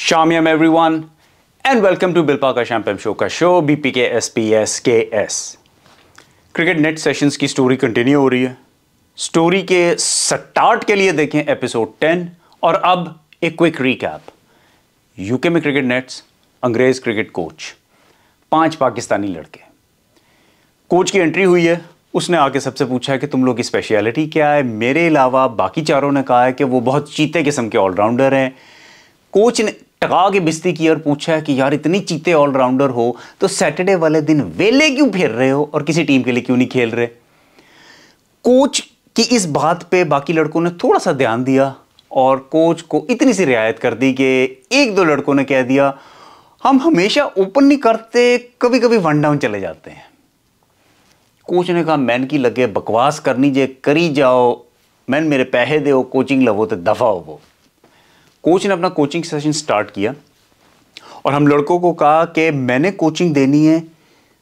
Shamyam and welcome to बिल्पा का शैम्पम शो का show B P K S P S K S cricket net sessions की story continue हो रही है स्टोरी के स्टार्ट के लिए देखें एपिसोड टेन और अब एक क्विक रिकैप यूके में क्रिकेट नेट्स अंग्रेज क्रिकेट कोच पांच पाकिस्तानी लड़के कोच की एंट्री हुई है उसने आके सबसे पूछा है कि तुम लोग की स्पेशलिटी क्या है मेरे अलावा बाकी चारों ने कहा है कि वो बहुत चीते किस्म के ऑलराउंडर हैं कोच ने टका के बिस्ती की और पूछा है कि यार इतनी चीते ऑलराउंडर हो तो सैटरडे वाले दिन वेले क्यों फिर रहे हो और किसी टीम के लिए क्यों नहीं खेल रहे कोच की इस बात पे बाकी लड़कों ने थोड़ा सा ध्यान दिया और कोच को इतनी सी रियायत कर दी कि एक दो लड़कों ने कह दिया हम हमेशा ओपन नहीं करते कभी कभी वन डाउन चले जाते हैं कोच ने कहा मैन की लगे बकवास करनी जे करी जाओ मैन मेरे पैसे दो कोचिंग लवो तो दफा हो कोच ने अपना कोचिंग सेशन स्टार्ट किया और हम लड़कों को कहा कि मैंने कोचिंग देनी है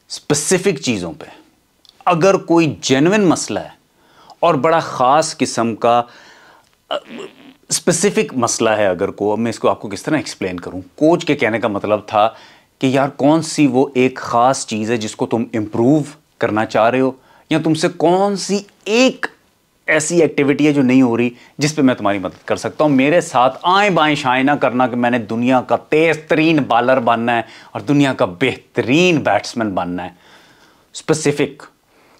स्पेसिफिक चीज़ों पे अगर कोई जेनविन मसला है और बड़ा ख़ास किस्म का स्पेसिफिक मसला है अगर को मैं इसको आपको किस तरह एक्सप्लेन करूं कोच के कहने का मतलब था कि यार कौन सी वो एक ख़ास चीज़ है जिसको तुम इम्प्रूव करना चाह रहे हो या तुमसे कौन सी एक ऐसी एक्टिविटी है जो नहीं हो रही जिस पे मैं तुम्हारी मदद कर सकता हूँ मेरे साथ आए बाएं शाएँ ना करना कि मैंने दुनिया का तेज तरीन बॉलर बनना है और दुनिया का बेहतरीन बैट्समैन बनना है स्पेसिफिक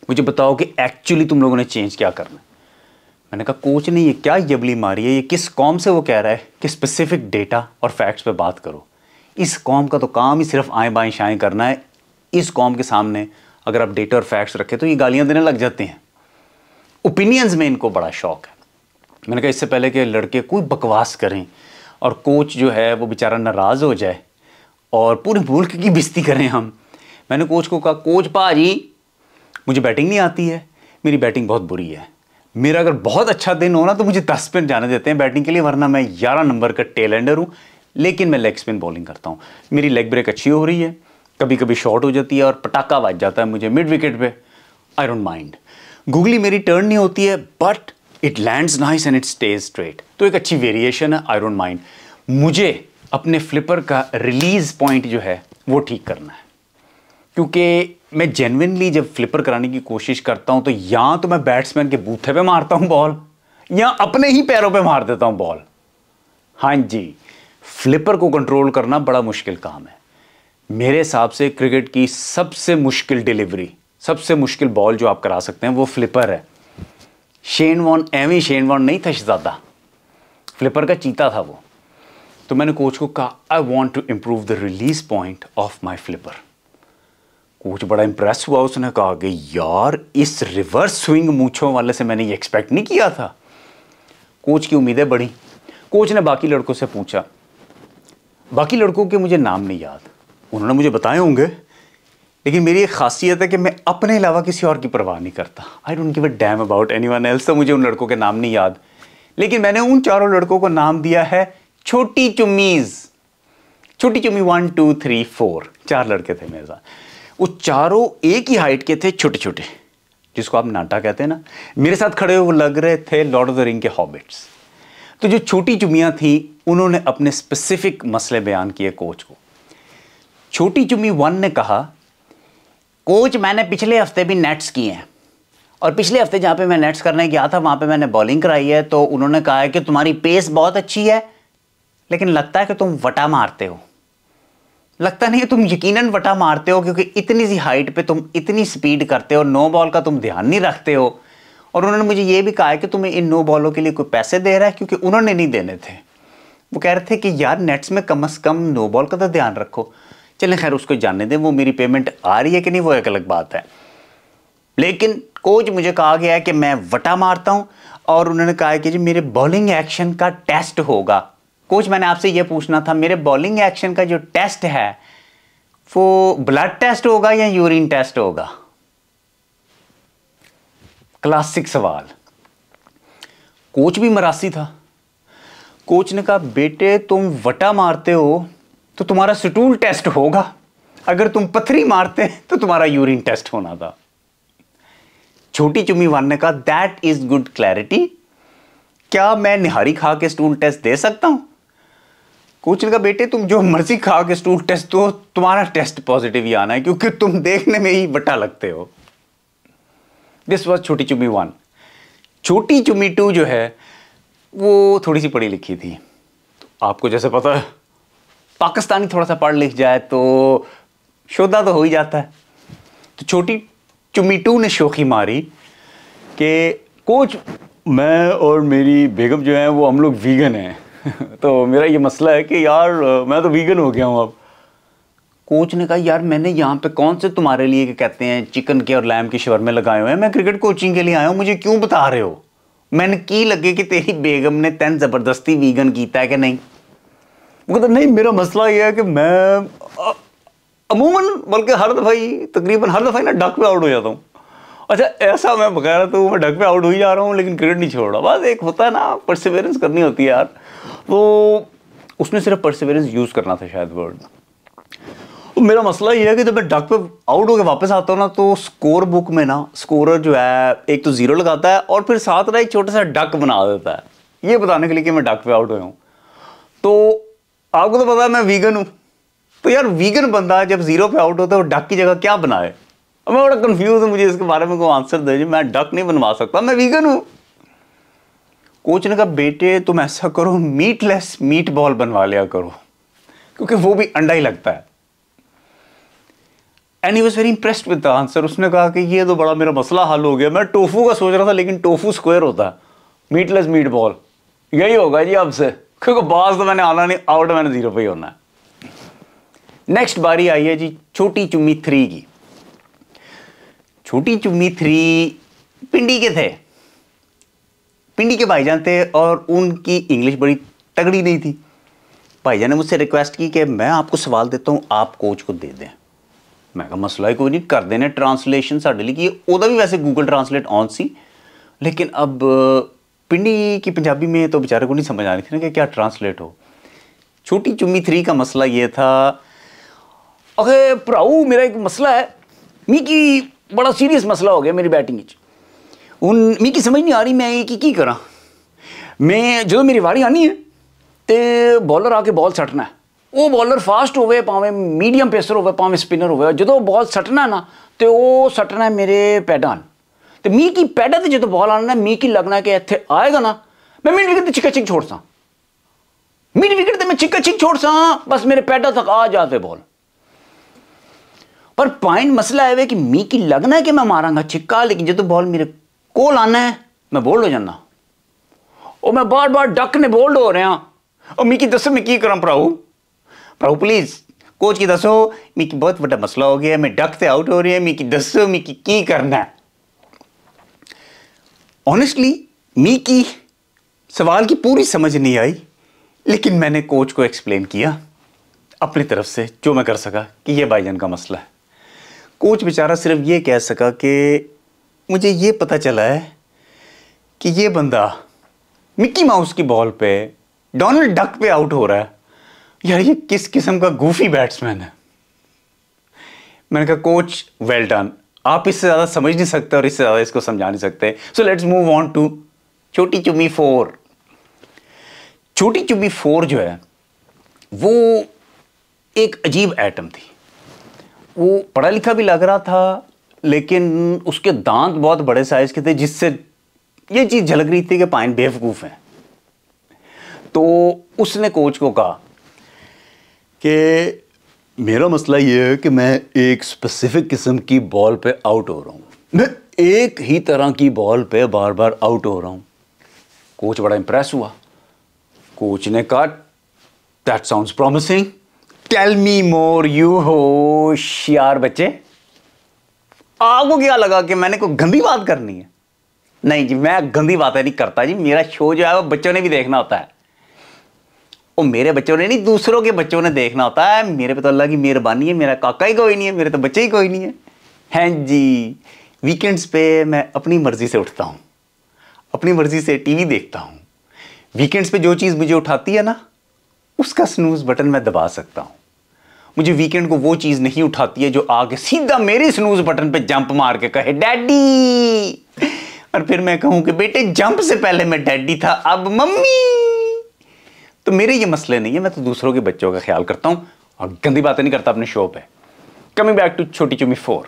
मुझे बताओ कि एक्चुअली तुम लोगों ने चेंज क्या करना है मैंने कहा कोच ने ये क्या यबली मारी है ये किस कॉम से वो कह रहा है कि स्पेसिफिक डेटा और फैक्ट्स पर बात करो इस कॉम का तो काम ही सिर्फ आएँ बाएँ शाएँ करना है इस कॉम के सामने अगर आप डेटा और फैक्ट्स रखें तो ये गालियाँ देने लग जाती हैं ओपिनियंस में इनको बड़ा शौक है मैंने कहा इससे पहले कि लड़के कोई बकवास करें और कोच जो है वो बेचारा नाराज़ हो जाए और पूरे मुल्क की बिस्ती करें हम मैंने कोच को कहा कोच भाजी मुझे बैटिंग नहीं आती है मेरी बैटिंग बहुत बुरी है मेरा अगर बहुत अच्छा दिन हो ना तो मुझे दस पिन जाने देते हैं बैटिंग के लिए वरना मैं ग्यारह नंबर का टेलेंडर हूँ लेकिन मैं लेग स्पिन बॉलिंग करता हूँ मेरी लेग ब्रेक अच्छी हो रही है कभी कभी शॉर्ट हो जाती है और पटाखा बाज जाता है मुझे मिड विकेट पे आई डोंट माइंड गुगली मेरी टर्न नहीं होती है but it lands nice and it stays straight तो एक अच्छी वेरिएशन है आई डोंट माइंड मुझे अपने फ्लिपर का रिलीज पॉइंट जो है वो ठीक करना है क्योंकि मैं जेनविनली जब फ्लिपर कराने की कोशिश करता हूं तो या तो मैं बैट्समैन के बूथे पे मारता हूं बॉल या अपने ही पैरों पे मार देता हूं बॉल हाँ जी फ्लिपर को कंट्रोल करना बड़ा मुश्किल काम है मेरे हिसाब से क्रिकेट की सबसे मुश्किल डिलीवरी सबसे मुश्किल बॉल जो आप करा सकते हैं वो फ्लिपर है शेन वॉन एवी ही शेन वॉन नहीं था शहजादा फ्लिपर का चीता था वो तो मैंने कोच को कहा I want to improve the release point of my flipper coach बड़ा इंप्रेस हुआ उसने कहा कि यार इस रिवर्स स्विंग मूछों वाले से मैंने ये एक्सपेक्ट नहीं किया था कोच की उम्मीदें बढ़ी कोच ने बाकी लड़कों से पूछा बाकी लड़कों के मुझे नाम नहीं याद उन्होंने मुझे बताए होंगे लेकिन मेरी एक खासियत है कि मैं अपने अलावा किसी और की परवाह नहीं करता I don't give a damn about anyone else तो मुझे उन लड़कों के नाम नहीं याद लेकिन मैंने उन चारों लड़कों को नाम दिया है छोटी चुम्मीज़ छोटी चुम्मी वन टू थ्री फोर चार लड़के थे मेरे साथ वो चारों एक ही हाइट के थे छोटे छोटे जिसको आप नाटा कहते हैं ना मेरे साथ खड़े हुए वो लग रहे थे लॉर्ड ऑफ द रिंग के हॉबिट्स तो जो छोटी चुमियाँ थी उन्होंने अपने स्पेसिफिक मसले बयान किए कोच को छोटी चुम्मी वन ने कहा कोच मैंने पिछले हफ्ते भी नेट्स किए हैं और पिछले हफ्ते जहाँ पे मैं नेट्स करने गया था वहाँ पे मैंने बॉलिंग कराई है तो उन्होंने कहा है कि तुम्हारी पेस बहुत अच्छी है लेकिन लगता है कि तुम वटा मारते हो लगता नहीं है तुम यकीनन वटा मारते हो क्योंकि इतनी सी हाइट पे तुम इतनी स्पीड करते हो नो बॉल का तुम ध्यान नहीं रखते हो और उन्होंने मुझे ये भी कहा है कि तुम्हें इन नो बॉलों के लिए कोई पैसे दे रहा है क्योंकि उन्होंने नहीं देने थे वो कह रहे थे कि यार नेट्स में कम अज़ कम नो बॉल का तो ध्यान रखो चलें खैर उसको जानने दें वो मेरी पेमेंट आ रही है कि नहीं वो एक अलग बात है लेकिन कोच मुझे कहा गया है कि मैं वटा मारता हूँ और उन्होंने कहा कि जी मेरे बॉलिंग एक्शन का टेस्ट होगा कोच मैंने आपसे ये पूछना था मेरे बॉलिंग एक्शन का जो टेस्ट है वो ब्लड टेस्ट होगा या यूरिन टेस्ट होगा क्लासिक सवाल कोच भी मरासी था कोच ने कहा बेटे तुम वटा मारते हो तो तुम्हारा स्टूल टेस्ट होगा अगर तुम पथरी मारते तो तुम्हारा यूरिन टेस्ट होना था छोटी चुम्मी वन ने कहा दैट इज गुड क्लैरिटी क्या मैं निहारी खा के स्टूल टेस्ट दे सकता हूं कोच का बेटे तुम जो मर्जी खा के स्टूल टेस्ट दो तुम्हारा टेस्ट पॉजिटिव ही आना है क्योंकि तुम देखने में ही बटा लगते हो दिस वॉज छोटी चुम्मी वन छोटी चुम्मी टू जो है वो थोड़ी सी पढ़ी लिखी थी तो आपको जैसे पता है पाकिस्तानी थोड़ा सा पढ़ लिख जाए तो शोधा तो हो ही जाता है तो छोटी चुमीटू ने शोखी मारी कि कोच मैं और मेरी बेगम जो है वो हम लोग वीगन हैं तो मेरा ये मसला है कि यार मैं तो वीगन हो गया हूँ अब कोच ने कहा यार मैंने यहाँ पे कौन से तुम्हारे लिए के कहते हैं चिकन के और लैम के शवरमे लगाए हुए हैं मैं क्रिकेट कोचिंग के लिए आया हूँ मुझे क्यों बता रहे हो मैंने की लगे कि तेरी बेगम ने तैन ज़बरदस्ती वीगन कीता है कि नहीं वो कहता नहीं मेरा मसला ये है कि मैं अमूमन बल्कि हर दफ़ा ही तकरीबन हर दफ़ा ही ना डक पे आउट हो जाता हूँ अच्छा ऐसा मैं बकाया तो मैं डक पे आउट हो ही जा रहा हूँ लेकिन क्रिकेट नहीं छोड़ रहा बस एक होता है ना परसिवेरेंस करनी होती है यार तो उसमें सिर्फ परसिवेरेंस यूज़ करना था शायद वर्ड तो मेरा मसला ये है कि जब मैं डक पे आउट होकर वापस आता हूँ ना तो स्कोर बुक में ना स्कोरर जो है एक तो ज़ीरो लगाता है और फिर साथ ना एक छोटा सा डक बना देता है ये बताने के लिए कि मैं डक पे आउट हुआ हूँ तो आपको तो पता है मैं वीगन हूं तो यार वीगन बंदा जब जीरो पे आउट होता है वो डक की जगह क्या बनाए अब मैं बड़ा कंफ्यूज हूं मुझे इसके बारे में कोई आंसर दे मैं डक नहीं बनवा सकता मैं वीगन हूं कोच ने कहा बेटे तुम ऐसा करो मीटलेस मीट बॉल बनवा लिया करो क्योंकि वो भी अंडा ही लगता है and he was very impressed with the answer उसने कहा कि ये तो बड़ा मेरा मसला हल हो गया मैं टोफू का सोच रहा था लेकिन टोफू स्क्वायर होता है मीटलेस मीट बॉल यही होगा जी आपसे क्योंकि बाज तो मैंने आना नहीं आउट मैंने जीरो पे ही होना है नेक्स्ट बारी आई है जी छोटी चुम्मी थ्री की छोटी चुम्मी थ्री पिंडी के थे पिंडी के भाईजान थे और उनकी इंग्लिश बड़ी तगड़ी नहीं थी भाईजान ने मुझसे रिक्वेस्ट की कि मैं आपको सवाल देता हूँ आप कोच को दे दें मैं कहा मसला ही कोई नहीं कर देने ट्रांसलेशन साढ़े लिए की भी वैसे गूगल ट्रांसलेट ऑन सी लेकिन अब पिंडी की पंजाबी में तो बेचारे को नहीं समझ आ रही थी ना कि क्या ट्रांसलेट हो छोटी चुम्मी थ्री का मसला ये था अगे भराऊ मेरा एक मसला है मिगी बड़ा सीरियस मसला हो गया मेरी बैटिंग हूँ मिगी समझ नहीं आ रही मैं कि की करा मैं जो मेरी वाड़ी आनी है तो बॉलर आके बॉल सटना है वो बॉलर फास्ट ਫਾਸਟ भावें मीडियम पेसर हो भावें स्पिनर हो जो बॉल सटना ना तो ਤੇ सटना है मेरे पैडान तो मी की ਪੈੜਾ तो जो बॉल आना मी की लगना कि ਇੱਥੇ आएगा ना मैं ਮਿੰਟ विकेट ਤੇ ਚਿਕਾ छोड़ ਛੋੜਸਾਂ विकेट ਵਿਕਟ मैं ਮੈਂ चिक छोड़ ਛੋੜਸਾਂ ਬਸ ਮੇਰੇ ਪੈੜਾ ਤੱਕ ਆ ਜਾਵੇ बॉल पर पॉइंट मसला है कि मी की लगना है कि मैं मारांगा छिक्का लेकिन जो बॉल मेरे को आना है मैं बोल्ड हो जाना और मैं बार बार डक ने बोल्ड हो रहा और मी की दसो मैं की करा भराऊ भराऊ प्लीज कोच की दसो मी की बहुत बड़ा मसला हो गया मैं डक से आउट हो रही है मी की दसो मी की, की करना है ऑनेस्टली मी की सवाल की पूरी समझ नहीं आई लेकिन मैंने कोच को एक्सप्लेन किया अपनी तरफ से जो मैं कर सका कि यह भाईजान का मसला है कोच बेचारा सिर्फ ये कह सका कि मुझे ये पता चला है कि ये बंदा मिक्की माउस की बॉल पे डोनाल्ड डक पे आउट हो रहा है यार ये किस किस्म का गूफी बैट्समैन है मैंने कहा कोच वेल डन आप इससे ज़्यादा समझ नहीं सकते और इससे ज़्यादा इसको समझा नहीं सकते so let's move on to छोटी चुम्बी फोर छोटी चुम्बी फोर जो है वो एक अजीब एटम थी वो पढ़ा लिखा भी लग रहा था लेकिन उसके दांत बहुत बड़े साइज के थे जिससे ये चीज़ झलक रही थी कि पाइन बेवकूफ़ है तो उसने कोच को कहा कि मेरा मसला ये है कि मैं एक स्पेसिफिक किस्म की बॉल पे आउट हो रहा हूँ मैं एक ही तरह की बॉल पे बार बार आउट हो रहा हूँ कोच बड़ा इंप्रेस हुआ कोच ने कहा that sound promising tell me more you होशियार बच्चे आपको क्या लगा कि मैंने कोई गंदी बात करनी है नहीं जी मैं गंदी बातें नहीं करता जी मेरा शो जो है वो बच्चों ने भी देखना होता है वो मेरे बच्चों ने नहीं दूसरों के बच्चों ने देखना होता है मेरे पे तो अल्लाह की मेहरबानी है मेरा काका ही कोई नहीं है मेरे तो बच्चे ही कोई नहीं है हैं हाँ जी वीकेंड्स पे मैं अपनी मर्ज़ी से उठता हूँ अपनी मर्ज़ी से टीवी देखता हूँ वीकेंड्स पे जो चीज़ मुझे उठाती है ना उसका स्नूज़ बटन मैं दबा सकता हूँ मुझे वीकेंड को वो चीज़ नहीं उठाती है जो आगे सीधा मेरे स्नूज़ बटन पे जंप मार के कहे डैडी और फिर मैं कहूँ कि बेटे जंप से पहले मैं डैडी था अब मम्मी तो मेरे ये मसले नहीं है मैं तो दूसरों के बच्चों का ख्याल करता हूं और गंदी बातें नहीं करता अपने शो पे कमिंग बैक टू छोटी चुम्मी फोर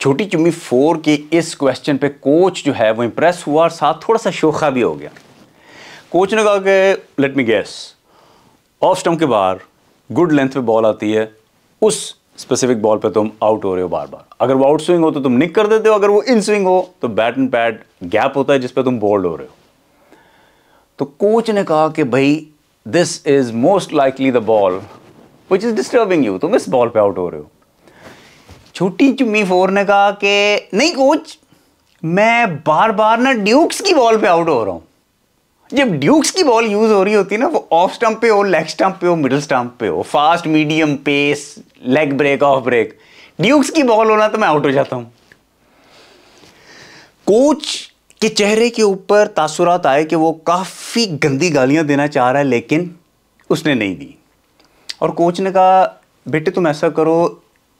छोटी चुम्मी फोर के इस क्वेश्चन पे कोच जो है वो इंप्रेस हुआ और साथ थोड़ा सा शोखा भी हो गया कोच ने कहा कि let me guess off stump के बाहर गुड लेंथ पे बॉल आती है उस स्पेसिफिक बॉल पे तुम आउट हो रहे हो बार बार अगर वो आउट स्विंग हो तो तुम निक कर देते हो अगर वो इन स्विंग हो तो बैट एंड पैड गैप होता है जिस पर तुम बोल्ड हो रहे हो तो कोच ने कहा कि भाई this is most likely the ball which is disturbing you तुम इस बॉल पे आउट हो रहे हो छोटी चुम्मी फोर ने कहा कि नहीं कोच मैं बार बार ना ड्यूक्स की बॉल पे आउट हो रहा हूं जब ड्यूक्स की बॉल यूज हो रही होती है ना वो ऑफ स्टंप पे हो लेग स्टंप पे हो मिडिल स्टम्प पे हो fast medium pace leg break off break Dukes की बॉल होना तो मैं आउट हो जाता हूं कोच कि चेहरे के ऊपर तासुरात आए कि वो काफ़ी गंदी गालियां देना चाह रहा है लेकिन उसने नहीं दी और कोच ने कहा बेटे तुम ऐसा करो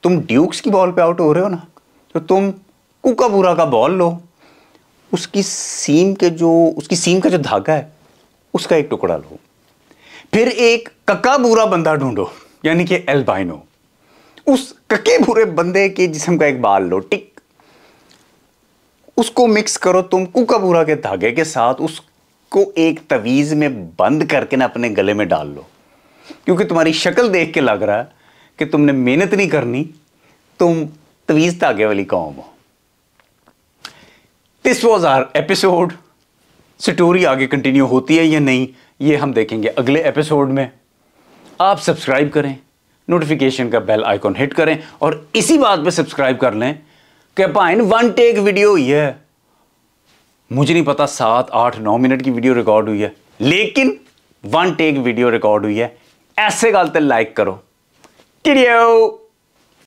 तुम ड्यूक्स की बॉल पे आउट हो रहे हो ना तो तुम कुका बुरा का बॉल लो उसकी सीम के जो उसकी सीम का जो धागा है उसका एक टुकड़ा लो फिर एक बुरा बंदा ढूंढो यानी कि एल्बाइनो उस कके बुरे बंदे के जिसम का एक बाल लो टिक उसको मिक्स करो तुम कुकाबूरा के धागे के साथ उसको एक तवीज़ में बंद करके ना अपने गले में डाल लो क्योंकि तुम्हारी शक्ल देख के लग रहा है कि तुमने मेहनत नहीं करनी तुम तवीज़ धागे वाली कौम हो this was our episode story आगे कंटिन्यू होती है या नहीं ये हम देखेंगे अगले एपिसोड में आप सब्सक्राइब करें नोटिफिकेशन का बेल आइकॉन हिट करें और इसी बात पे सब्सक्राइब कर लें कि भाई वन टेक वीडियो हुई है मुझे नहीं पता सात आठ नौ मिनट की वीडियो रिकॉर्ड हुई है लेकिन वन टेक वीडियो रिकॉर्ड हुई है ऐसे गलते लाइक करो टिडियो